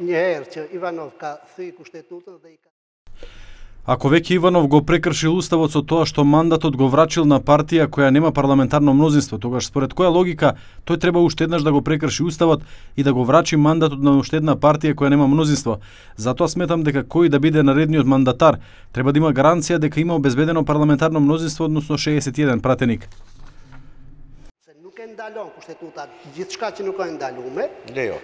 да и Ако веќе Иванов го прекршил уставот со тоа што мандатот го врачил на партија која нема парламентарно мнозинство, тогаш според која логика тој треба уште еднаш да го прекрши уставот и да го врачи мандатот на уште една партија која нема мнозинство. Затоа сметам дека кој да биде наредниот мандатар треба да има гаранција дека има обезбедено парламентарно мнозинство, односно 61 пратеник. Nuk e ndalon kushtetuta, gjithçka që nuk e ndalume, Лео.